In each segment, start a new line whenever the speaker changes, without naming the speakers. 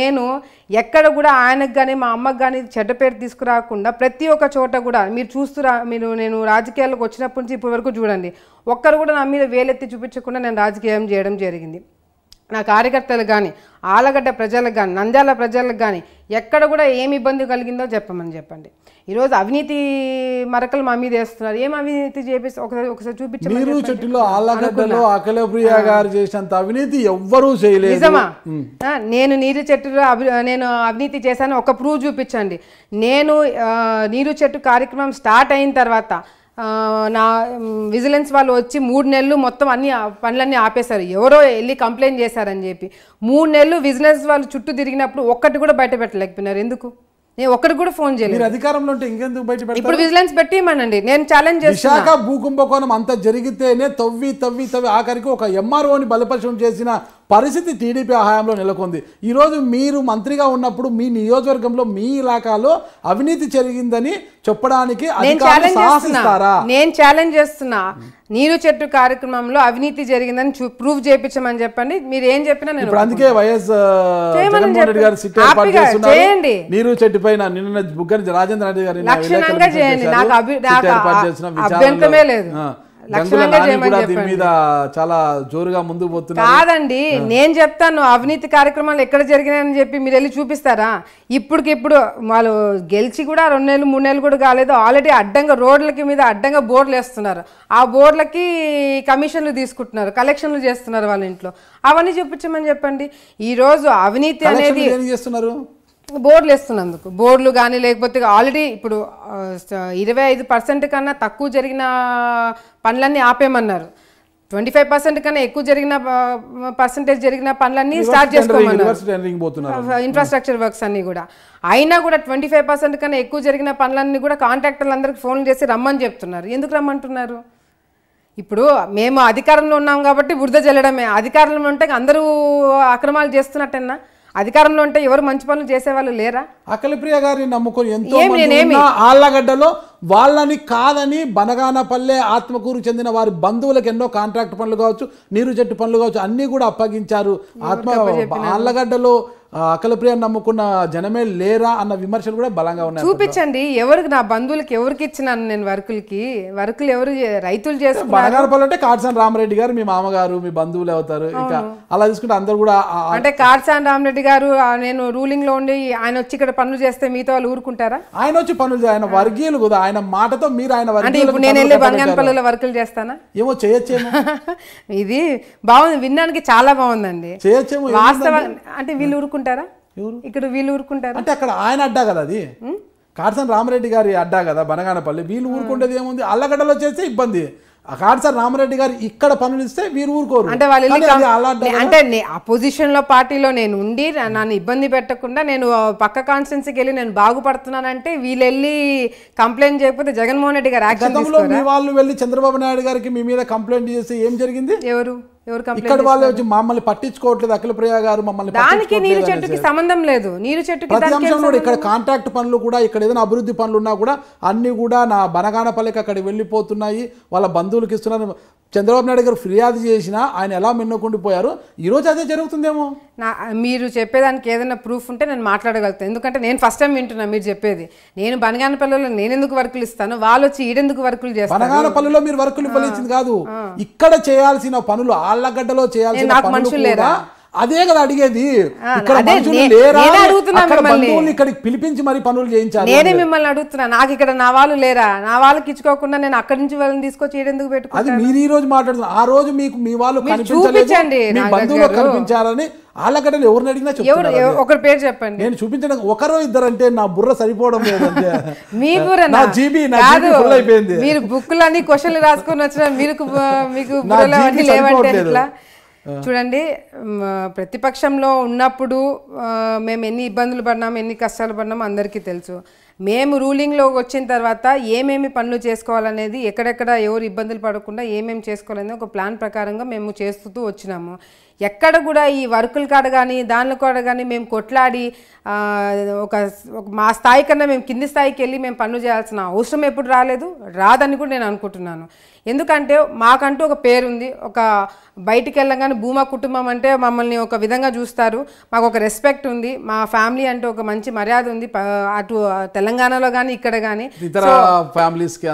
నేను ఎక్కడ కూడా ఆయనకు కానీ మా అమ్మకు కానీ చెడ్డ పేరు తీసుకురాకుండా ప్రతి ఒక్క చోట కూడా మీరు చూస్తురా మీరు నేను రాజకీయాలకు వచ్చినప్పటి నుంచి ఇప్పటి వరకు చూడండి ఒక్కరు కూడా నా మీద వేలెత్తి చూపించకుండా నేను రాజకీయం చేయడం జరిగింది నా కార్యకర్తలు కానీ ఆలగడ్డ ప్రజలకు కానీ నంద్యాల ప్రజలకు కానీ ఎక్కడ కూడా ఏమి ఇబ్బంది కలిగిందో చెప్పమని చెప్పండి ఈరోజు అవినీతి మరకలు మా మీద వేస్తున్నారు ఏం అవినీతి చేపిస్తే ఒకసారి ఒకసారి చూపించారు మీరు చెట్టులో ఆలగడ్డలో
అఖిలప్రియ గారు చేసినంత అవినీతి ఎవ్వరూ చేయలేదు నిజమా
నేను నీరు చెట్టులో నేను అవినీతి చేశాను ఒక ప్రూవ్ చూపించండి నేను నీరు చెట్టు కార్యక్రమం స్టార్ట్ అయిన తర్వాత నా విజిలెన్స్ వాళ్ళు వచ్చి మూడు నెలలు మొత్తం అన్ని పనులన్నీ ఆపేశారు ఎవరో వెళ్ళి కంప్లైంట్ చేశారని చెప్పి మూడు నెలలు విజిలెన్స్ వాళ్ళు చుట్టూ తిరిగినప్పుడు ఒక్కటి కూడా బయట పెట్టలేకపోయినారు ఎందుకు నేను ఒక్కడికి కూడా ఫోన్ చేయలేదు
అధికారంలో ఉంటే ఇంకెందుకు
బయట ఇప్పుడు విజిలెన్స్ పెట్టేయమనండి నేను ఛాలెంజ్ విశాఖ
భూకుంభకోణం అంత జరిగితేనే తవ్వి తవ్వి తవ్వి ఆఖరికి ఒక ఎంఆర్ఓని బలపరిచయం చేసిన పరిస్థితి టీడీపీ హయాంలో నెలకొంది ఈరోజు మీరు మంత్రిగా ఉన్నప్పుడు మీ నియోజకవర్గంలో మీ ఇలాకాలో అవినీతి జరిగిందని చెప్పడానికి
నేను ఛాలెంజ్ చేస్తున్నా నీరు చెట్టు కార్యక్రమంలో అవినీతి జరిగిందని ప్రూవ్ చేయించమని చెప్పండి మీరు ఏం చెప్పినా నేను అందుకే
వైఎస్ చేయండి నీరు చెట్టు పైన నిన్న బుగ్గని రాజేంద్ర రెడ్డి గారు లక్షణంగా చేయండి నాకు అభ్యంతరమే లేదు చాలా జోరుగా కాదండి నేను
చెప్తాను అవినీతి కార్యక్రమాలు ఎక్కడ జరిగినాయని చెప్పి మీరు వెళ్ళి చూపిస్తారా ఇప్పటికిప్పుడు వాళ్ళు గెలిచి కూడా రెండు నెలలు మూడు నెలలు కూడా కాలేదు ఆల్రెడీ అడ్డంగా రోడ్లకి మీద అడ్డంగా బోర్డులు వేస్తున్నారు ఆ బోర్డులకి కమిషన్లు తీసుకుంటున్నారు కలెక్షన్లు చేస్తున్నారు వాళ్ళ ఇంట్లో అవన్నీ చూపించమని చెప్పండి ఈరోజు అవినీతి అనేది చేస్తున్నారు బోర్డులు వేస్తున్నందుకు బోర్డులు కానీ లేకపోతే ఆల్రెడీ ఇప్పుడు ఇరవై ఐదు పర్సెంట్ కన్నా తక్కువ జరిగిన పనులన్నీ ఆపేయమన్నారు ట్వంటీ ఫైవ్ పర్సెంట్ కన్నా ఎక్కువ జరిగిన పర్సంటేజ్ జరిగిన పనులన్నీ స్టార్ట్
చేసుకోమన్నారు
ఇన్ఫ్రాస్ట్రక్చర్ వర్క్స్ అన్నీ కూడా అయినా కూడా ట్వంటీ ఫైవ్ పర్సెంట్ కన్నా ఎక్కువ జరిగిన పనులన్నీ కూడా అందరికి ఫోన్లు చేసి రమ్మని చెప్తున్నారు ఎందుకు రమ్మంటున్నారు ఇప్పుడు మేము అధికారంలో ఉన్నాం కాబట్టి బురద జల్లడమే అధికారంలో ఉంటే అందరూ అక్రమాలు చేస్తున్నట్టేనా అధికారంలో ఉంటే
ఎవరు మంచి పనులు చేసేవాళ్ళు లేరా అకలిప్రియ గారిని నమ్ముకొని ఎంతో ఆళ్లగడ్డలో వాళ్ళని కాదని బనగానపల్లె ఆత్మకూరు చెందిన వారి బంధువులకు ఎన్నో కాంట్రాక్ట్ పనులు కావచ్చు నీరు చెట్టు పనులు కావచ్చు అన్నీ కూడా అప్పగించారు ఆత్మ ఆళ్లగడ్డలో అఖలప్రియ నమ్ముకున్న జనమే లేరా అన్న విమర్శలు కూడా బలంగా ఉన్నాయి చూపించండి
ఎవరికి నా బంధువులకి ఎవరికి ఇచ్చినాను నేను వర్కులకి వర్కులు ఎవరు రైతులు చేసి
అంటే కాట్సాన్ రామరెడ్డి గారు మీ మామగారు మీ బంధువులు అవుతారు ఇంకా అలా తీసుకుంటే అందరు కూడా అంటే
కాట్సాన్ రామరెడ్డి గారు నేను రూలింగ్ లో ఉండి ఆయన వచ్చి ఇక్కడ పనులు చేస్తే మీతో వాళ్ళు ఊరుకుంటారా ఆయన వచ్చి పనులు ఆయన వర్గీయులు కదా ఆయన మాటతో మీరు ఆయన నేను వెళ్ళి బంగారపల్లిలో వర్కులు చేస్తానా ఏమో చేయొచ్చేమో ఇది బాగుంది వినడానికి చాలా బాగుందండి చేయొచ్చేమో అంటే వీళ్ళు ఊరుకుంటారు ఊరుకుంటారా ఇక్కడ వీళ్ళు ఊరుకుంటారు అంటే అక్కడ
ఆయన అడ్డా కదా అది కాటసన్ రామరెడ్డి గారి అడ్డా కదా బనగానపల్లి వీళ్ళు ఊరుకుంటేది ఏముంది అల్లగడ్డలో చేస్తే ఇబ్బంది కాటసన్ రామరెడ్డి గారు ఇక్కడ పనులు ఇస్తే వీరు ఊరుకోరు అంటే వాళ్ళు అంటే
అపోజిషన్ లో పార్టీలో నేను ఉండి నన్ను ఇబ్బంది పెట్టకుండా నేను పక్క కాన్స్టెన్సీకి వెళ్ళి నేను బాగుపడుతున్నానంటే వీళ్ళు వెళ్ళి కంప్లైంట్ చేయకపోతే జగన్మోహన్ రెడ్డి గారు
వాళ్ళు వెళ్ళి చంద్రబాబు నాయుడు గారికి మీ మీద కంప్లైంట్ చేస్తే ఏం జరిగింది ఎవరు ఇక్కడ వాళ్ళు మమ్మల్ని పట్టించుకోవట్లేదు అఖిల అఖిలప్రియ గారు మమ్మల్ని దానికి నీరు చెట్టుకి సంబంధం
లేదు నీరు చెట్టుకి ఇక్కడ
కాంట్రాక్ట్ పనులు కూడా ఇక్కడ ఏదైనా అభివృద్ధి పనులు ఉన్నా కూడా అన్ని కూడా నా బనగానపల్లికి అక్కడ వెళ్ళిపోతున్నాయి వాళ్ళ బంధువులకి ఇస్తున్నారు చంద్రబాబు నాయుడు గారు ఫిర్యాదు చేసినా ఆయన ఎలా మిన్నకుండిపోయారు ఈరోజు అదే జరుగుతుందేమో నా మీరు చెప్పేదానికి ఏదైనా
ప్రూఫ్ ఉంటే నేను మాట్లాడగలుగుతాను ఎందుకంటే నేను ఫస్ట్ టైం వింటున్నా మీరు చెప్పేది నేను బనగాన పల్లెలో నేను ఎందుకు వర్కులు ఇస్తాను వాళ్ళు వచ్చి ఈడెందుకు వర్కులు చేస్తాను బనగాన
పల్లెలో మీరు వర్కులు పలించింది కాదు ఇక్కడ చేయాల్సిన పనులు ఆళ్ళగడ్డలో చేయాల్సిన మనుషులు లేదా అదే కదా అడిగేది ఇక్కడ ఇక్కడికి పిలిపించి మరి పనులు చేయించాలి నేనే మిమ్మల్ని
అడుగుతున్నాను నాకు ఇక్కడ నా వాళ్ళు లేరా నా వాళ్ళకి ఇచ్చుకోకుండా నేను అక్కడి నుంచి వాళ్ళని తీసుకొచ్చి ఎందుకు పెట్టుకో అది మీరు ఈ రోజు
మాట్లాడుతున్నారు ఆ రోజు మీకు మీ వాళ్ళు చూపించండి బంధువులు కనిపించారని ఆళ్ళగడ్డలు ఎవరిని అడిగినా ఎవరు ఒకరి పేరు చెప్పండి నేను చూపించడానికి ఒకరో ఇద్దరు అంటే నా బుర్ర సరిపోవడం లేదు మీ బుర్ర నా జీబీ నా ఫుల్ అయిపోయింది మీరు
బుక్ అన్ని క్వశ్చన్లు రాసుకొని వచ్చిన మీకు మీకు బుర్రలు అన్ని లేవంటే ఇట్లా చూడండి ప్రతిపక్షంలో ఉన్నప్పుడు మేము ఎన్ని ఇబ్బందులు పడినాం ఎన్ని కష్టాలు పడినాం అందరికీ తెలుసు మేము రూలింగ్లో వచ్చిన తర్వాత ఏమేమి పనులు చేసుకోవాలనేది ఎక్కడెక్కడ ఎవరు ఇబ్బందులు పడకుండా ఏమేమి చేసుకోవాలనేది ఒక ప్లాన్ ప్రకారంగా మేము చేస్తూ వచ్చినాము ఎక్కడ కూడా ఈ వర్కుల కాడ కానీ దానిలో కాడ కానీ మేము కొట్లాడి ఒక మా స్థాయి కన్నా మేము కింది స్థాయికి వెళ్ళి మేము పనులు చేయాల్సిన అవసరం ఎప్పుడు రాలేదు రాదని కూడా నేను అనుకుంటున్నాను ఎందుకంటే మాకంటూ ఒక పేరుంది ఒక బయటికి వెళ్ళగానే భూమా కుటుంబం అంటే మమ్మల్ని ఒక విధంగా చూస్తారు మాకు ఒక రెస్పెక్ట్ ఉంది మా ఫ్యామిలీ అంటే ఒక మంచి మర్యాద ఉంది అటు తెలంగాణ తెలంగాణలో కానీ ఇక్కడ కానీ ఇతర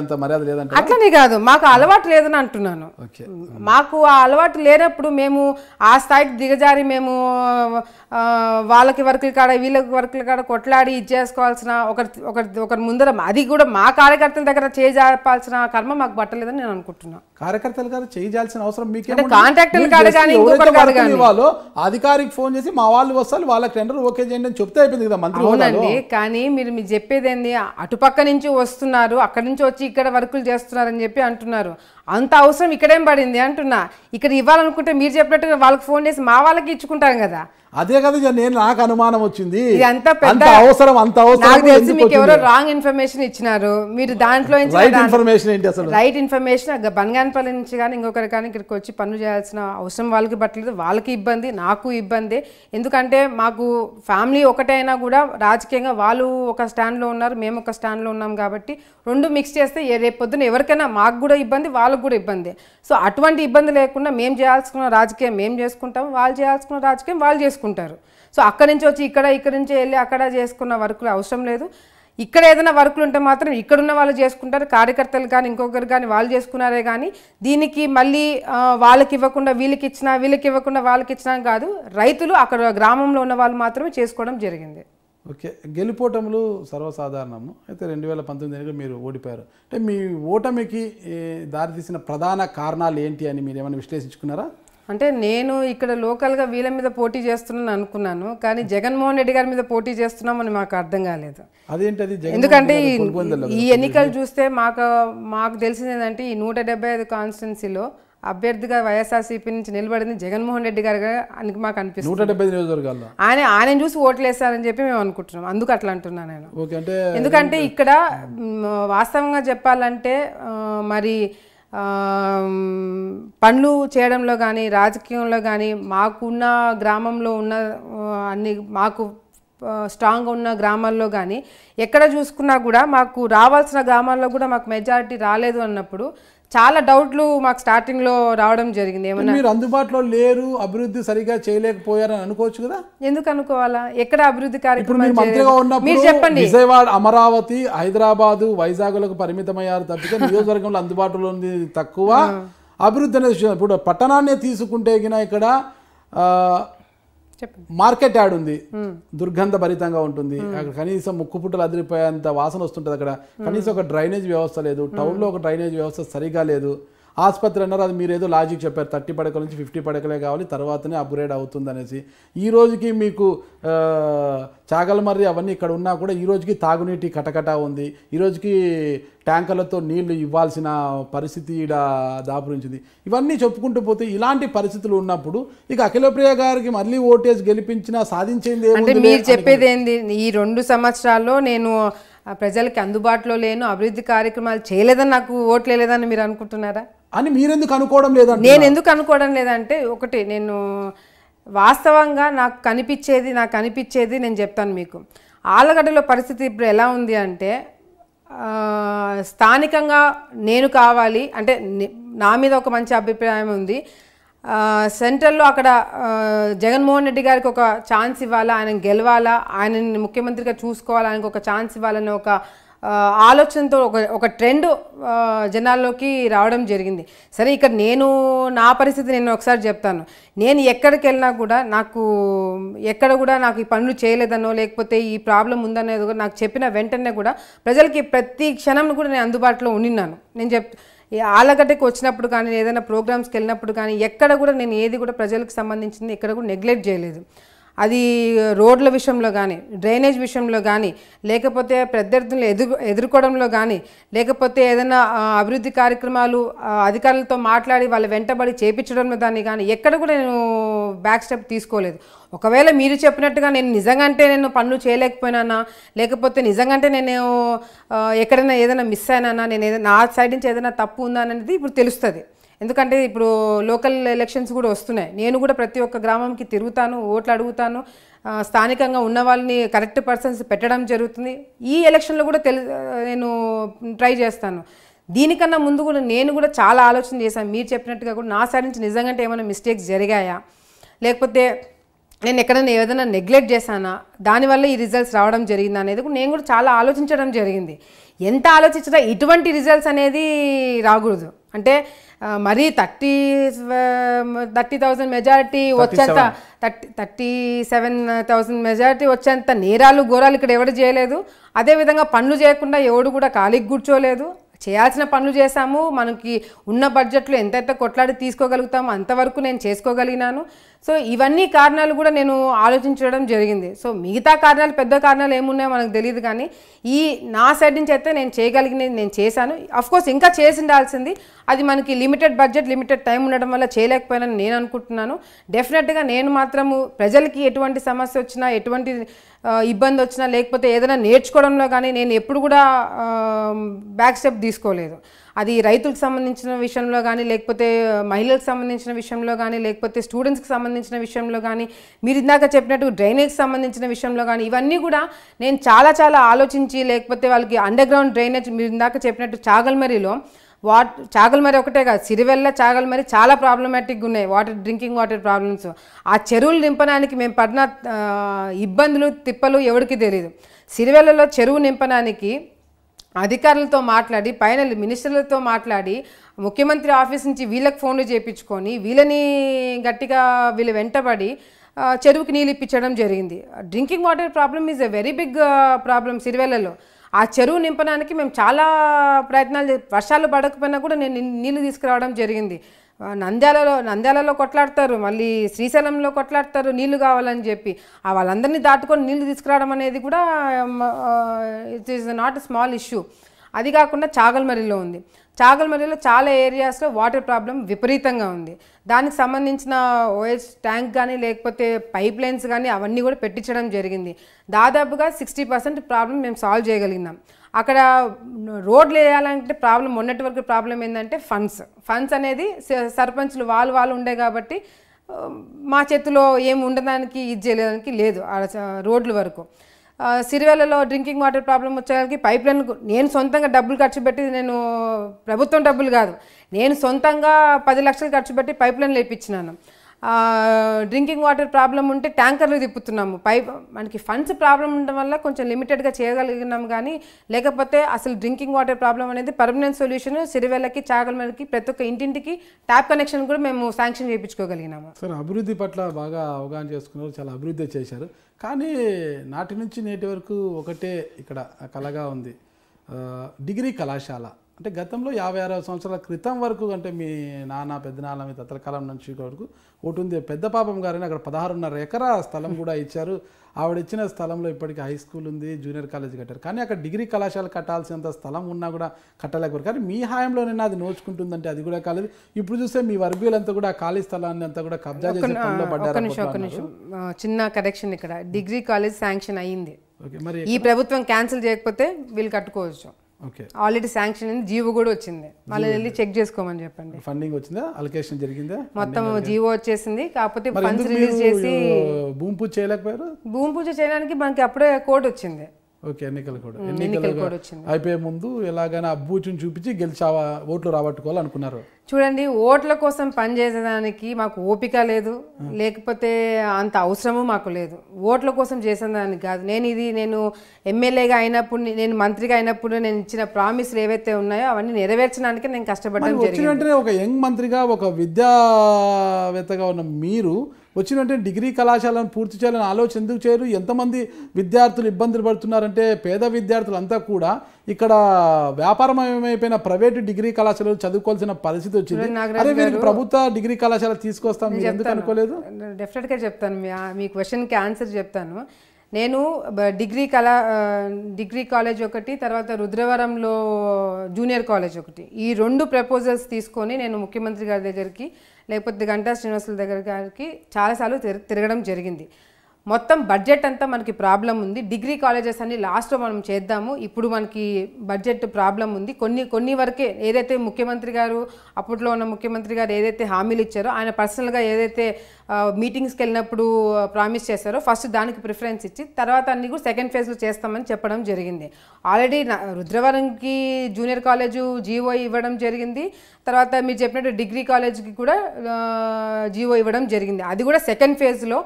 అంత మర్యాద లేదంటే అట్లనే
కాదు మాకు అలవాటు లేదని అంటున్నాను మాకు ఆ అలవాటు లేనప్పుడు మేము ఆ స్థాయికి దిగజారి మేము వాళ్ళకి వర్కులు కాడ వీళ్ళకి వర్కులు కాడ కొట్లాడి ఇచ్చేసుకోవాల్సిన ఒకరి ఒకరి ఒకరి ముందర అది కూడా మా కార్యకర్తల
దగ్గర చేజాపాల్సిన కర్మ మాకు పట్టలేదని నేను అనుకుంటున్నా కార్యకర్తలు గారు చేయాల్సిన అవసరం మీకు కాంటాక్టర్లు కాడ కానీ కానీ వాళ్ళు అధికారికి ఫోన్ చేసి మా వాళ్ళు వస్తారు వాళ్ళకి టెండర్ ఓకే చేయండి అని చెప్తే అయిపోయింది కదా మంత్రి అవునండి
కానీ మీరు మీరు చెప్పేది ఏంది అటుపక్క నుంచి వస్తున్నారు అక్కడి నుంచి వచ్చి ఇక్కడ వర్కులు చేస్తున్నారని చెప్పి అంటున్నారు అంత అవసరం ఇక్కడేం పడింది అంటున్నా ఇక్కడ ఇవ్వాలనుకుంటే మీరు చెప్పినట్టు వాళ్ళకి ఫోన్ చేసి మా వాళ్ళకి ఇచ్చుకుంటాం కదా
అదే కదా నేను నాకు అనుమానం వచ్చింది పెద్ద అవసరం నాకు తెలిసి మీకు ఎవరో రాంగ్
ఇన్ఫర్మేషన్ ఇచ్చినారు మీరు దాంట్లో రైట్ ఇన్ఫర్మేషన్ ఏంటి అసలు రైట్ ఇన్ఫర్మేషన్ బంగాన్పల్లి నుంచి కానీ ఇంకొకరు కానీ ఇక్కడికి వచ్చి పనులు చేయాల్సిన అవసరం వాళ్ళకి పట్టలేదు వాళ్ళకి ఇబ్బంది నాకు ఇబ్బంది ఎందుకంటే మాకు ఫ్యామిలీ ఒకటైనా కూడా రాజకీయంగా వాళ్ళు ఒక స్టాండ్లో ఉన్నారు మేము ఒక స్టాండ్లో ఉన్నాం కాబట్టి రెండు మిక్స్ చేస్తే రేపు పొద్దున ఎవరికైనా మాకు కూడా ఇబ్బంది వాళ్ళు వాళ్ళకు కూడా ఇబ్బంది సో అటువంటి ఇబ్బంది లేకుండా మేము చేయాల్సిన రాజకీయం మేము చేసుకుంటాం వాళ్ళు చేయాల్సిన రాజకీయం వాళ్ళు చేసుకుంటారు సో అక్కడి నుంచి వచ్చి ఇక్కడ ఇక్కడి నుంచి వెళ్ళి అక్కడ చేసుకున్న వర్కులు అవసరం లేదు ఇక్కడ ఏదైనా వర్కులు ఉంటే మాత్రం ఇక్కడున్న వాళ్ళు చేసుకుంటారు కార్యకర్తలు కానీ ఇంకొకరు కానీ వాళ్ళు చేసుకున్నారే కానీ దీనికి మళ్ళీ వాళ్ళకి ఇవ్వకుండా వీళ్ళకి ఇచ్చినా వీళ్ళకి ఇవ్వకుండా వాళ్ళకి ఇచ్చినా కాదు రైతులు అక్కడ గ్రామంలో ఉన్న వాళ్ళు మాత్రమే చేసుకోవడం జరిగింది
ఓకే గెలుపోటములు సర్వసాధారణము అయితే రెండు వేల పంతొమ్మిది మీరు ఓడిపోయారు అంటే మీ ఓటమికి దారితీసిన ప్రధాన కారణాలు ఏంటి అని మీరు ఏమైనా విశ్లేషించుకున్నారా
అంటే నేను ఇక్కడ లోకల్గా వీళ్ళ మీద పోటీ చేస్తున్నాను అనుకున్నాను కానీ జగన్మోహన్ రెడ్డి గారి మీద పోటీ చేస్తున్నామని మాకు అర్థం కాలేదు
అదేంటది ఎందుకంటే ఈ ఎన్నికలు
చూస్తే మాకు మాకు తెలిసింది ఏంటంటే ఈ నూట డెబ్బై ఐదు కాన్స్టిట్యున్సీలో అభ్యర్థిగా వైఎస్ఆర్సీపీ నుంచి నిలబడింది జగన్మోహన్ రెడ్డి గారు అని మాకు అనిపిస్తుంది ఆయన ఆయన చూసి వేస్తారని చెప్పి మేము అనుకుంటున్నాం అందుకు అట్లా అంటున్నాను
నేను ఎందుకంటే ఇక్కడ
వాస్తవంగా చెప్పాలంటే మరి పనులు చేయడంలో కానీ రాజకీయంలో కానీ మాకున్న గ్రామంలో ఉన్న అన్ని మాకు స్ట్రాంగ్ ఉన్న గ్రామాల్లో కానీ ఎక్కడ చూసుకున్నా కూడా మాకు రావాల్సిన గ్రామాల్లో కూడా మాకు మెజారిటీ రాలేదు అన్నప్పుడు చాలా డౌట్లు మాకు స్టార్టింగ్ లో రావడం జరిగింది ఏమన్నా మీరు
అందుబాటులో లేరు అభివృద్ధి సరిగా చేయలేకపోయారని అనుకోవచ్చు కదా
ఎందుకు అనుకోవాలా ఎక్కడ అభివృద్ధి కార్యక్రమం మీరు చెప్పండి విజయవాడ
అమరావతి హైదరాబాద్ వైజాగ్ లకు పరిమితమయ్యారు తప్పితే నియోజకవర్గంలో అందుబాటులో ఉంది తక్కువ అభివృద్ధి అనేది ఇప్పుడు పట్టణాన్ని తీసుకుంటే ఇక్కడ మార్కెట్ యాడ్ ఉంది దుర్గంధ భరితంగా ఉంటుంది అక్కడ కనీసం ముక్కు పుట్టలు అదిరిపోయేంత వాసన వస్తుంటుంది అక్కడ కనీసం ఒక డ్రైనేజ్ వ్యవస్థ లేదు టౌన్లో ఒక డ్రైనేజ్ వ్యవస్థ సరిగా లేదు ఆసుపత్రి అన్నారు అది మీరు ఏదో లాజిక్ చెప్పారు థర్టీ పడకల నుంచి ఫిఫ్టీ పడకలే కావాలి తర్వాతనే అప్గ్రేడ్ అవుతుంది అనేసి ఈ రోజుకి మీకు చాగలమర్రి అవన్నీ ఇక్కడ ఉన్నా కూడా ఈ రోజుకి తాగునీటి కటకట ఉంది ఈ రోజుకి ట్యాంకర్లతో నీళ్లు ఇవ్వాల్సిన పరిస్థితి ఈడ దాపురించింది ఇవన్నీ చెప్పుకుంటూ పోతే ఇలాంటి పరిస్థితులు ఉన్నప్పుడు ఇక అఖిలప్రియ గారికి మళ్ళీ ఓటేజ్ గెలిపించినా సాధించింది అంటే మీరు చెప్పేది
ఏంది ఈ రెండు సంవత్సరాల్లో నేను ప్రజలకి అందుబాటులో లేను అభివృద్ధి కార్యక్రమాలు చేయలేదని నాకు ఓట్లేదని మీరు అనుకుంటున్నారా అని మీరెందుకు అనుకోవడం లేదు నేను ఎందుకు అనుకోవడం లేదంటే ఒకటి నేను వాస్తవంగా నాకు కనిపించేది నాకు కనిపించేది నేను చెప్తాను మీకు ఆలగడ్డలో పరిస్థితి ఇప్పుడు ఎలా ఉంది అంటే స్థానికంగా నేను కావాలి అంటే నా మీద ఒక మంచి అభిప్రాయం ఉంది సెంట్రల్లో అక్కడ జగన్మోహన్ రెడ్డి గారికి ఒక ఛాన్స్ ఇవ్వాలా ఆయన గెలవాలా ఆయనని ముఖ్యమంత్రిగా చూసుకోవాలా ఆయనకు ఒక ఛాన్స్ ఇవ్వాలని ఒక ఆలోచనతో ఒక ఒక ట్రెండ్ జనాల్లోకి రావడం జరిగింది సరే ఇక్కడ నేను నా పరిస్థితి నేను ఒకసారి చెప్తాను నేను ఎక్కడికి వెళ్ళినా కూడా నాకు ఎక్కడ కూడా నాకు ఈ పనులు చేయలేదనో లేకపోతే ఈ ప్రాబ్లం ఉందనేది కూడా నాకు చెప్పిన వెంటనే కూడా ప్రజలకి ప్రతి క్షణం కూడా నేను అందుబాటులో ఉండినాను నేను చెప్ ఆలగడ్డకి వచ్చినప్పుడు కానీ ఏదైనా ప్రోగ్రామ్స్కి వెళ్ళినప్పుడు కానీ ఎక్కడ కూడా నేను ఏది కూడా ప్రజలకు సంబంధించింది ఎక్కడ కూడా నెగ్లెక్ట్ చేయలేదు అది రోడ్ల విషయంలో కానీ డ్రైనేజ్ విషయంలో కానీ లేకపోతే ప్రత్యర్థులను ఎదురు ఎదుర్కోవడంలో కానీ లేకపోతే ఏదైనా అభివృద్ధి కార్యక్రమాలు అధికారులతో మాట్లాడి వాళ్ళ వెంటబడి చేపించడంలో దాన్ని కానీ ఎక్కడ కూడా నేను బ్యాక్ స్టెప్ తీసుకోలేదు ఒకవేళ మీరు చెప్పినట్టుగా నేను అంటే నేను పనులు చేయలేకపోయినానా లేకపోతే అంటే నేను ఎక్కడైనా ఏదైనా మిస్ అయినానా నేను ఏదైనా నా సైడ్ నుంచి ఏదైనా తప్పు ఉందా అనేది ఇప్పుడు తెలుస్తుంది ఎందుకంటే ఇప్పుడు లోకల్ ఎలక్షన్స్ కూడా వస్తున్నాయి నేను కూడా ప్రతి ఒక్క గ్రామంకి తిరుగుతాను ఓట్లు అడుగుతాను స్థానికంగా ఉన్న వాళ్ళని కరెక్ట్ పర్సన్స్ పెట్టడం జరుగుతుంది ఈ ఎలక్షన్లో కూడా తెలి నేను ట్రై చేస్తాను దీనికన్నా ముందు కూడా నేను కూడా చాలా ఆలోచన చేశాను మీరు చెప్పినట్టుగా కూడా నా సైడ్ నుంచి నిజంగా ఏమైనా మిస్టేక్స్ జరిగాయా లేకపోతే నేను ఎక్కడైనా ఏదైనా నెగ్లెక్ట్ చేశానా దానివల్ల ఈ రిజల్ట్స్ రావడం జరిగింది అనేది కూడా నేను కూడా చాలా ఆలోచించడం జరిగింది ఎంత ఆలోచించినా ఇటువంటి రిజల్ట్స్ అనేది రాకూడదు అంటే మరీ థర్టీ థర్టీ థౌజండ్ మెజారిటీ వచ్చేంత thirty thirty seven thousand majority వచ్చేంత నేరాలు ఘోరాలు ఇక్కడ ఎవరు చేయలేదు అదేవిధంగా పనులు చేయకుండా ఎవడు కూడా ఖాళీకి కూర్చోలేదు చేయాల్సిన పనులు చేశాము మనకి ఉన్న బడ్జెట్లో ఎంతైతే కొట్లాడి తీసుకోగలుగుతామో అంతవరకు నేను చేసుకోగలిగినాను సో ఇవన్నీ కారణాలు కూడా నేను ఆలోచించడం జరిగింది సో మిగతా కారణాలు పెద్ద కారణాలు ఏమున్నాయో మనకు తెలియదు కానీ ఈ నా సైడ్ నుంచి అయితే నేను చేయగలిగినది నేను చేశాను కోర్స్ ఇంకా చేసి ఉండాల్సింది అది మనకి లిమిటెడ్ బడ్జెట్ లిమిటెడ్ టైం ఉండడం వల్ల చేయలేకపోయానని నేను అనుకుంటున్నాను డెఫినెట్గా నేను మాత్రము ప్రజలకి ఎటువంటి సమస్య వచ్చినా ఎటువంటి ఇబ్బంది వచ్చినా లేకపోతే ఏదైనా నేర్చుకోవడంలో కానీ నేను ఎప్పుడు కూడా బ్యాక్ స్టెప్ తీసుకోలేదు అది రైతులకు సంబంధించిన విషయంలో కానీ లేకపోతే మహిళలకు సంబంధించిన విషయంలో కానీ లేకపోతే స్టూడెంట్స్కి సంబంధించిన విషయంలో కానీ మీరు ఇందాక చెప్పినట్టు డ్రైనేజ్కి సంబంధించిన విషయంలో కానీ ఇవన్నీ కూడా నేను చాలా చాలా ఆలోచించి లేకపోతే వాళ్ళకి అండర్ గ్రౌండ్ డ్రైనేజ్ మీరు ఇందాక చెప్పినట్టు చాగల్మరిలో వాట్ చాగల్మరి ఒకటే కాదు సిరివెల్ల చాగల్మరి చాలా ప్రాబ్లమాటిక్గా ఉన్నాయి వాటర్ డ్రింకింగ్ వాటర్ ప్రాబ్లమ్స్ ఆ చెరువులు నింపడానికి మేము పడిన ఇబ్బందులు తిప్పలు ఎవరికి తెలియదు సిరివెల్లలో చెరువు నింపడానికి అధికారులతో మాట్లాడి పైన మినిస్టర్లతో మాట్లాడి ముఖ్యమంత్రి ఆఫీస్ నుంచి వీళ్ళకి ఫోన్లు చేయించుకొని వీళ్ళని గట్టిగా వీళ్ళు వెంటబడి చెరువుకి నీళ్ళు ఇప్పించడం జరిగింది drinking water problem is a very big problem సిరివెల్లలో ఆ చెరువు నింపడానికి మేము చాలా ప్రయత్నాలు వర్షాలు పడకపోయినా కూడా నేను నీళ్ళు తీసుకురావడం జరిగింది నంద్యాలలో నంద్యాలలో కొట్లాడతారు మళ్ళీ శ్రీశైలంలో కొట్లాడతారు నీళ్లు కావాలని చెప్పి వాళ్ళందరినీ దాటుకొని నీళ్లు తీసుకురావడం అనేది కూడా it is not small issue అది కాకుండా చాగల్మరిలో ఉంది చాగల్మరిలో చాలా ఏరియాస్లో వాటర్ ప్రాబ్లం విపరీతంగా ఉంది దానికి సంబంధించిన ఓఎస్ ట్యాంక్ కానీ లేకపోతే పైప్ లైన్స్ కానీ అవన్నీ కూడా పెట్టించడం జరిగింది దాదాపుగా సిక్స్టీ పర్సెంట్ ప్రాబ్లం మేము సాల్వ్ చేయగలిగినాం అక్కడ రోడ్లు వేయాలంటే ప్రాబ్లం మొన్నటి వరకు ప్రాబ్లం ఏంటంటే ఫండ్స్ ఫండ్స్ అనేది సర్పంచ్లు వాళ్ళు వాళ్ళు ఉండే కాబట్టి మా చేతిలో ఏమి ఉండడానికి ఇది చేయడానికి లేదు రోడ్ల వరకు సిరివేలలో డ్రింకింగ్ వాటర్ ప్రాబ్లం వచ్చేసరికి పైప్ లైన్ నేను సొంతంగా డబ్బులు ఖర్చు పెట్టి నేను ప్రభుత్వం డబ్బులు కాదు నేను సొంతంగా పది లక్షలు ఖర్చు పెట్టి పైప్ లైన్ లేపించినాను డ్రింకింగ్ వాటర్ ప్రాబ్లం ఉంటే ట్యాంకర్లు తిప్పుతున్నాము పై మనకి ఫండ్స్ ప్రాబ్లం ఉండడం వల్ల కొంచెం లిమిటెడ్గా చేయగలిగినాం కానీ లేకపోతే అసలు డ్రింకింగ్ వాటర్ ప్రాబ్లం అనేది పర్మనెంట్ సొల్యూషన్ సిరివేళ్ళకి చాగలమలకి ప్రతి ఒక్క ఇంటింటికి ట్యాప్ కనెక్షన్ కూడా మేము శాంక్షన్
చేయించుకోగలిగినాము సార్ అభివృద్ధి పట్ల బాగా అవగాహన చేసుకున్నారు చాలా అభివృద్ధి చేశారు కానీ నాటి నుంచి నేటి వరకు ఒకటే ఇక్కడ కళగా ఉంది డిగ్రీ కళాశాల అంటే గతంలో యాభై అరవై సంవత్సరాల క్రితం వరకు అంటే మీ నాన్న పెద్దనాన్న మీ తత్తల కాలం నుంచి వరకు ఒకటి ఉంది పెద్ద పాపం గారని అక్కడ పదహారున్నర ఎకరా స్థలం కూడా ఇచ్చారు ఆవిడ ఇచ్చిన స్థలంలో ఇప్పటికీ హై స్కూల్ ఉంది జూనియర్ కాలేజ్ కట్టారు కానీ అక్కడ డిగ్రీ కళాశాల కట్టాల్సినంత స్థలం ఉన్నా కూడా కట్టలేకపోరు కానీ మీ హాయంలోనైనా అది నోచుకుంటుందంటే అది కూడా కాలేదు ఇప్పుడు చూస్తే మీ వర్గీయులంతా కూడా ఖాళీ స్థలాన్ని అంతా కూడా కబ్జా
చిన్న కరెక్షన్ ఇక్కడ డిగ్రీ కాలేజ్ శాంక్షన్ అయ్యింది ఈ ప్రభుత్వం క్యాన్సిల్ చేయకపోతే వీళ్ళు కట్టుకోవచ్చు ఆల్రెడీ శాంక్షన్ అయింది జీవో కూడా వచ్చింది మళ్ళీ వెళ్ళి చెక్ చేసుకోమని చెప్పండి
ఫండింగ్ వచ్చిందా అలొకేషన్ జరిగిందా మొత్తం జీవో
వచ్చేసింది కాకపోతే ఫండ్స్ రిలీజ్ చేసి
భూమి పూజ చేయలేకపోయారు
భూమి పూజ చేయడానికి మనకి
అప్పుడే కోడ్ వచ్చింది ఓకే ఎన్నికల కోడ్ ఎన్నికల కోడ్ అయిపోయే ముందు ఎలాగైనా అబ్బూచుని చూపించి గెలిచావా ఓట్లు రాబట్టుకోవాలనుకున్నారు
చూడండి ఓట్ల కోసం పనిచేసేదానికి మాకు ఓపిక లేదు లేకపోతే అంత అవసరము మాకు లేదు ఓట్ల కోసం దానికి కాదు నేను ఇది నేను ఎమ్మెల్యేగా అయినప్పుడు నేను మంత్రిగా అయినప్పుడు నేను ఇచ్చిన ప్రామిస్లు ఏవైతే ఉన్నాయో అవన్నీ నెరవేర్చడానికి నేను కష్టపడ్డాను
ఒక యంగ్ మంత్రిగా ఒక విద్యావేత్తగా ఉన్న మీరు వచ్చినంటే డిగ్రీ కళాశాలను పూర్తి చేయాలని ఆలోచన ఎందుకు చేయరు ఎంతమంది విద్యార్థులు ఇబ్బందులు పడుతున్నారంటే పేద విద్యార్థులంతా కూడా ఇక్కడ వ్యాపారమయమైపోయిన ప్రైవేట్ డిగ్రీ కళాశాలలు చదువుకోవాల్సిన పరిస్థితి వచ్చింది అదే మీరు ప్రభుత్వ డిగ్రీ కళాశాల తీసుకొస్తాం ఎందుకు అనుకోలేదు
గా చెప్తాను మీ క్వశ్చన్కి ఆన్సర్ చెప్తాను నేను డిగ్రీ కళా డిగ్రీ కాలేజ్ ఒకటి తర్వాత రుద్రవరంలో జూనియర్ కాలేజ్ ఒకటి ఈ రెండు ప్రపోజల్స్ తీసుకొని నేను ముఖ్యమంత్రి గారి దగ్గరికి లేకపోతే గంటా శ్రీనివాసుల దగ్గరికి చాలాసార్లు తిరగడం జరిగింది మొత్తం బడ్జెట్ అంతా మనకి ప్రాబ్లం ఉంది డిగ్రీ కాలేజెస్ అన్ని లాస్ట్లో మనం చేద్దాము ఇప్పుడు మనకి బడ్జెట్ ప్రాబ్లం ఉంది కొన్ని కొన్ని వరకే ఏదైతే ముఖ్యమంత్రి గారు అప్పట్లో ఉన్న ముఖ్యమంత్రి గారు ఏదైతే హామీలు ఇచ్చారో ఆయన పర్సనల్గా ఏదైతే మీటింగ్స్కి వెళ్ళినప్పుడు ప్రామిస్ చేశారో ఫస్ట్ దానికి ప్రిఫరెన్స్ ఇచ్చి తర్వాత అన్ని కూడా సెకండ్ ఫేజ్లో చేస్తామని చెప్పడం జరిగింది ఆల్రెడీ రుద్రవరంకి జూనియర్ కాలేజు జీవో ఇవ్వడం జరిగింది తర్వాత మీరు చెప్పినట్టు డిగ్రీ కాలేజ్కి కూడా జీవో ఇవ్వడం జరిగింది అది కూడా సెకండ్ ఫేజ్లో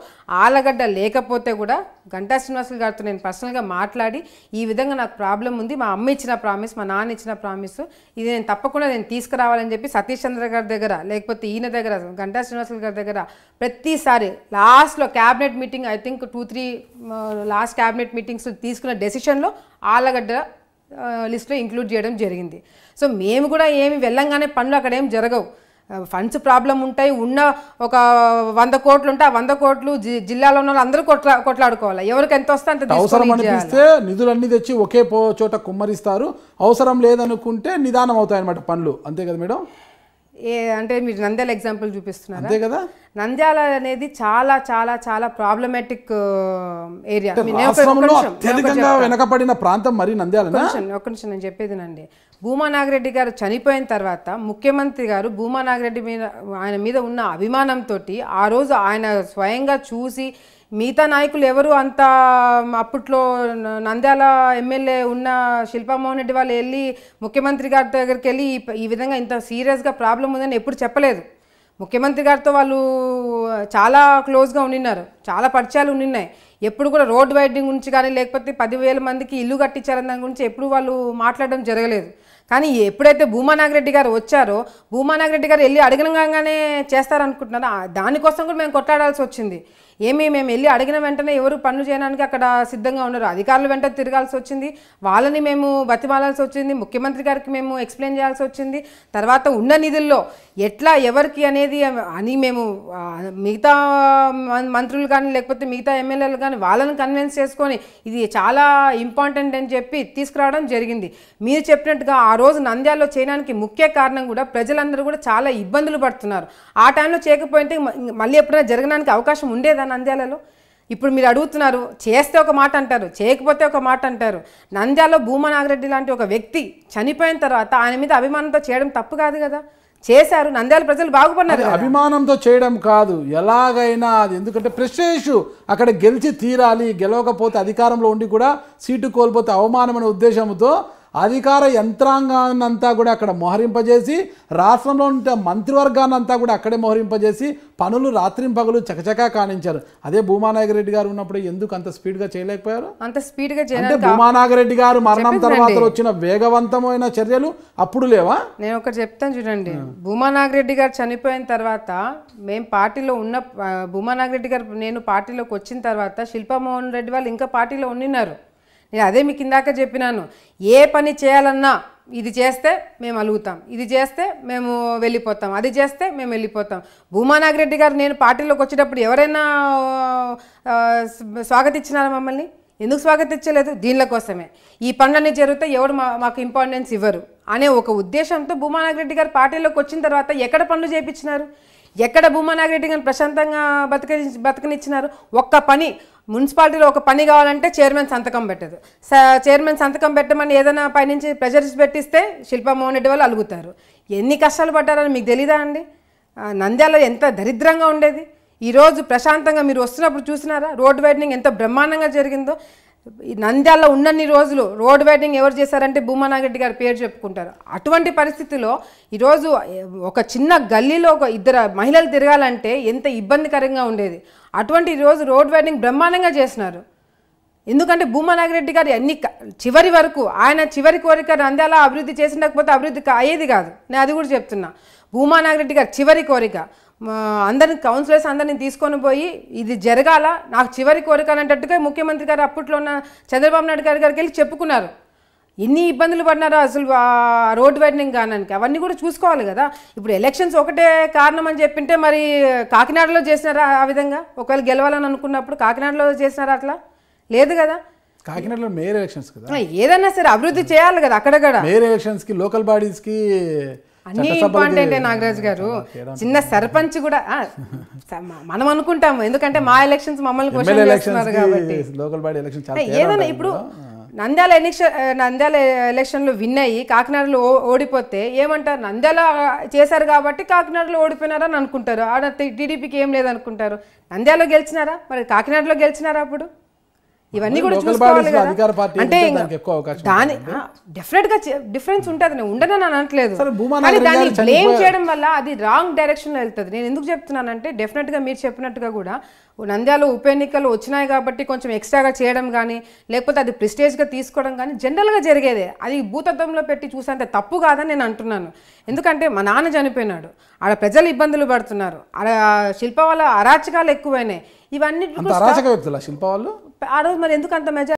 ఆలగడ్డ లేకపోతే కూడా గంటా శ్రీనివాసులు గారితో నేను పర్సనల్గా మాట్లాడి ఈ విధంగా నాకు ప్రాబ్లం ఉంది మా అమ్మ ఇచ్చిన ప్రామిస్ మా నాన్న ఇచ్చిన ప్రామిస్ ఇది నేను తప్పకుండా నేను తీసుకురావాలని చెప్పి సతీష్ చంద్ర గారి దగ్గర లేకపోతే ఈయన దగ్గర గంటా శ్రీనివాసులు గారి దగ్గర ప్రతిసారి లాస్ట్లో cabinet meeting I think two three last cabinet meetings తీసుకున్న డెసిషన్లో ఆలగడ్డ లిస్ట్లో ఇంక్లూడ్ చేయడం జరిగింది సో మేము కూడా ఏమి వెళ్ళంగానే పనులు అక్కడ ఏం జరగవు ఫండ్స్ ప్రాబ్లం ఉంటాయి ఉన్న ఒక వంద కోట్లు ఉంటే ఆ వంద కోట్లు జిల్లాలో ఉన్న అందరూ కొట్లా కొట్లాడుకోవాలి ఎవరికి ఎంత వస్తే అంత అవసరం అనిపిస్తే
నిధులన్నీ తెచ్చి ఒకే చోట కుమ్మరిస్తారు అవసరం లేదనుకుంటే నిదానం అవుతాయి అనమాట పనులు అంతే కదా మేడం
ఏ అంటే మీరు నంద్యాల ఎగ్జాంపుల్ చూపిస్తున్నారు అంతే కదా నంద్యాల అనేది చాలా చాలా చాలా ప్రాబ్లమాటిక్ ఏరియా వెనకబడిన
ప్రాంతం మరి నంద్యాల
ఒక నిమిషం నేను నండి భూమా నాగిరెడ్డి గారు చనిపోయిన తర్వాత ముఖ్యమంత్రి గారు భూమా నాగిరెడ్డి మీద ఆయన మీద ఉన్న అభిమానంతో ఆ రోజు ఆయన స్వయంగా చూసి మిగతా నాయకులు ఎవరు అంత అప్పట్లో నంద్యాల ఎమ్మెల్యే ఉన్న శిల్పామోహన్ రెడ్డి వాళ్ళు వెళ్ళి ముఖ్యమంత్రి గారి దగ్గరికి వెళ్ళి ఈ విధంగా ఇంత సీరియస్గా ప్రాబ్లం ఉందని ఎప్పుడు చెప్పలేదు ముఖ్యమంత్రి గారితో వాళ్ళు చాలా క్లోజ్గా ఉండినారు చాలా పరిచయాలు ఉండినాయి ఎప్పుడు కూడా రోడ్ వైడింగ్ గురించి కానీ లేకపోతే పదివేల మందికి ఇల్లు కట్టించారని దాని గురించి ఎప్పుడు వాళ్ళు మాట్లాడడం జరగలేదు కానీ ఎప్పుడైతే భూమానాగరెడ్డి గారు వచ్చారో భూమానాగరెడ్డి గారు వెళ్ళి అడగనగానే చేస్తారనుకుంటున్నారో దానికోసం కూడా మేము కొట్లాడాల్సి వచ్చింది ఏమి మేము వెళ్ళి అడిగిన వెంటనే ఎవరు పనులు చేయడానికి అక్కడ సిద్ధంగా ఉన్నారు అధికారులు వెంట తిరగాల్సి వచ్చింది వాళ్ళని మేము బతిమాలాల్సి వచ్చింది ముఖ్యమంత్రి గారికి మేము ఎక్స్ప్లెయిన్ చేయాల్సి వచ్చింది తర్వాత ఉన్న నిధుల్లో ఎట్లా ఎవరికి అనేది అని మేము మిగతా మంత్రులు కానీ లేకపోతే మిగతా ఎమ్మెల్యేలు కానీ వాళ్ళని కన్విన్స్ చేసుకొని ఇది చాలా ఇంపార్టెంట్ అని చెప్పి తీసుకురావడం జరిగింది మీరు చెప్పినట్టుగా ఆ రోజు నంద్యాలలో చేయడానికి ముఖ్య కారణం కూడా ప్రజలందరూ కూడా చాలా ఇబ్బందులు పడుతున్నారు ఆ టైంలో చేయకపోయింటే మళ్ళీ ఎప్పుడైనా జరగడానికి అవకాశం ఉండేదా లేదా నంద్యాలలో ఇప్పుడు మీరు అడుగుతున్నారు చేస్తే ఒక మాట అంటారు చేయకపోతే ఒక మాట అంటారు నంద్యాలో భూమా నాగరెడ్డి లాంటి ఒక వ్యక్తి చనిపోయిన తర్వాత ఆయన
మీద అభిమానంతో చేయడం తప్పు కాదు కదా చేశారు నంద్యాల ప్రజలు బాగుపడినారు అభిమానంతో చేయడం కాదు ఎలాగైనా అది ఎందుకంటే ప్రెస్టేజ్ అక్కడ గెలిచి తీరాలి గెలవకపోతే అధికారంలో ఉండి కూడా సీటు కోల్పోతే అవమానమనే ఉద్దేశంతో అధికార యంత్రాంగాన్నంతా కూడా అక్కడ మోహరింపజేసి రాష్ట్రంలో ఉంటే అంతా కూడా అక్కడే మోహరింపజేసి పనులు రాత్రింపగలు చకచకా కానించారు అదే భూమానాగరెడ్డి గారు ఉన్నప్పుడు ఎందుకు అంత స్పీడ్గా చేయలేకపోయారు
అంత స్పీడ్గా అంటే భూమానాగరెడ్డి గారు మరణం తర్వాత వచ్చిన
వేగవంతమైన చర్యలు అప్పుడు లేవా
నేను ఒకటి చెప్తాను చూడండి భూమానాగరెడ్డి గారు చనిపోయిన తర్వాత మేము పార్టీలో ఉన్న భూమానాగరెడ్డి గారు నేను పార్టీలోకి వచ్చిన తర్వాత శిల్పామోహన్ రెడ్డి వాళ్ళు ఇంకా పార్టీలో ఉండినారు నేను అదే మీకు ఇందాక చెప్పినాను ఏ పని చేయాలన్నా ఇది చేస్తే మేము అలుగుతాం ఇది చేస్తే మేము వెళ్ళిపోతాం అది చేస్తే మేము వెళ్ళిపోతాం భూమా నాగిరెడ్డి గారు నేను పార్టీలోకి వచ్చేటప్పుడు ఎవరైనా స్వాగతించినారా మమ్మల్ని ఎందుకు స్వాగతించలేదు దీనిల కోసమే ఈ పనులన్నీ జరిగితే ఎవరు మా మాకు ఇంపార్టెన్స్ ఇవ్వరు అనే ఒక ఉద్దేశంతో భూమానాగిరెడ్డి గారు పార్టీలోకి వచ్చిన తర్వాత ఎక్కడ పనులు చేయించినారు ఎక్కడ భూమా నాగిరెడ్డి గారిని ప్రశాంతంగా బతక బతకనిచ్చినారు ఒక్క పని మున్సిపాలిటీలో ఒక పని కావాలంటే చైర్మన్ సంతకం పెట్టదు చైర్మన్ సంతకం పెట్టమని ఏదైనా పైనుంచి ప్రెజర్స్ పెట్టిస్తే శిల్పమోహన్ రెడ్డి వాళ్ళు అలుగుతారు ఎన్ని కష్టాలు పడ్డారని మీకు తెలీదా అండి నంద్యాల ఎంత దరిద్రంగా ఉండేది ఈరోజు ప్రశాంతంగా మీరు వస్తున్నప్పుడు చూసినారా రోడ్ వైడనింగ్ ఎంత బ్రహ్మాండంగా జరిగిందో ఈ నంద్యాల ఉన్నన్ని రోజులు రోడ్ వెడ్డింగ్ ఎవరు చేశారంటే భూమానాగరెడ్డి గారి పేరు చెప్పుకుంటారు అటువంటి పరిస్థితిలో ఈరోజు ఒక చిన్న గల్లీలో ఒక ఇద్దరు మహిళలు తిరగాలంటే ఎంత ఇబ్బందికరంగా ఉండేది అటువంటి రోజు రోడ్ వెడ్డింగ్ బ్రహ్మాండంగా చేసినారు ఎందుకంటే భూమానాగరెడ్డి గారు అన్ని చివరి వరకు ఆయన చివరి కోరిక నంద్యాల అభివృద్ధి చేసినకపోతే అభివృద్ధి అయ్యేది కాదు నేను అది కూడా చెప్తున్నా భూమానాగరెడ్డి గారు చివరి కోరిక అందరిని కౌన్సిలర్స్ అందరినీ తీసుకొని పోయి ఇది జరగాల నాకు చివరి కోరిక అనేటట్టుగా ముఖ్యమంత్రి గారు అప్పట్లో ఉన్న చంద్రబాబు నాయుడు గారి గారికి వెళ్ళి చెప్పుకున్నారు ఎన్ని ఇబ్బందులు పడినారో అసలు రోడ్ వైడనింగ్ కానీ అవన్నీ కూడా చూసుకోవాలి కదా ఇప్పుడు ఎలక్షన్స్ ఒకటే కారణం అని చెప్పింటే మరి కాకినాడలో చేసినారా ఆ విధంగా ఒకవేళ గెలవాలని అనుకున్నప్పుడు కాకినాడలో చేసినారా అట్లా లేదు కదా
కాకినాడలో మేయర్ ఎలక్షన్స్ కదా
ఏదైనా సరే అభివృద్ధి చేయాలి కదా అక్కడ మేయర్
ఎలక్షన్స్కి లోకల్ బాడీస్కి అన్ని ఇంపార్టెంటే
నాగరాజ్ గారు చిన్న సర్పంచ్ కూడా మనం అనుకుంటాము ఎందుకంటే మా ఎలక్షన్స్ మమ్మల్ని కాబట్టి ఏదైనా ఇప్పుడు నంద్యాల ఎలక్షన్ నంద్యాల ఎలక్షన్లు విన్ అయ్యి కాకినాడలో ఓడిపోతే ఏమంటారు నంద్యాల చేశారు కాబట్టి కాకినాడలో ఓడిపోయినారని అనుకుంటారు ఆడ టీడీపీకి ఏం లేదనుకుంటారు నంద్యాలో గెలిచినారా మరి కాకినాడలో గెలిచినారా అప్పుడు ఇవన్నీ కూడా చూసుకోవాలి అంటే దాని డెఫినెట్ గా డిఫరెన్స్ ఉంటుంది ఉండదని అనట్లేదు దాన్ని బ్లేమ్ చేయడం వల్ల అది రాంగ్ డైరెక్షన్ వెళ్తుంది నేను ఎందుకు చెప్తున్నానంటే డెఫినెట్ గా మీరు చెప్పినట్టుగా కూడా నంద్యాల ఉప ఎన్నికలు వచ్చినాయి కాబట్టి కొంచెం ఎక్స్ట్రాగా చేయడం కానీ లేకపోతే అది ప్రిస్టేజ్గా తీసుకోవడం కానీ జనరల్గా జరిగేదే అది భూతత్వంలో పెట్టి చూసేంత తప్పు కాదని నేను అంటున్నాను ఎందుకంటే మా నాన్న చనిపోయినాడు ఆడ ప్రజలు ఇబ్బందులు పడుతున్నారు ఆడ శిల్ప వాళ్ళ అరాచకాలు ఎక్కువైనాయి ఇవన్నీ శిల్ప వాళ్ళు ఆ రోజు మరి ఎందుకు అంత మెజార్